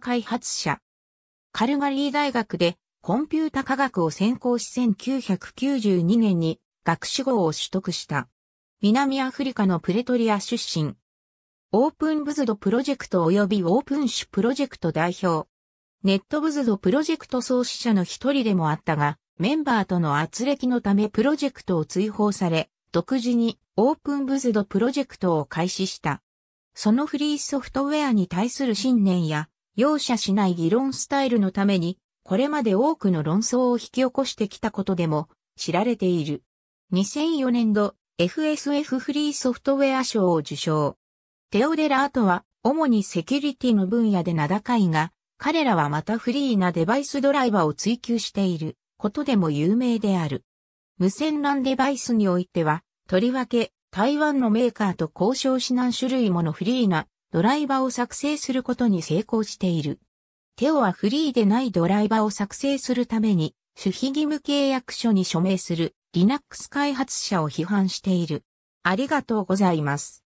開発者。カルガリー大学でコンピュータ科学を専攻し1992年に学士号を取得した。南アフリカのプレトリア出身。オープンブズドプロジェクト及びオープンシュプロジェクト代表。ネットブズドプロジェクト創始者の一人でもあったが、メンバーとの圧力のためプロジェクトを追放され、独自にオープンブズドプロジェクトを開始した。そのフリーソフトウェアに対する信念や容赦しない議論スタイルのために、これまで多くの論争を引き起こしてきたことでも知られている。2004年度 FSF フリーソフトウェア賞を受賞。テオデラートは主にセキュリティの分野で名高いが、彼らはまたフリーなデバイスドライバーを追求していることでも有名である。無線 LAN デバイスにおいては、とりわけ台湾のメーカーと交渉し何種類ものフリーなドライバを作成することに成功している。テオはフリーでないドライバを作成するために、守秘義務契約書に署名する Linux 開発者を批判している。ありがとうございます。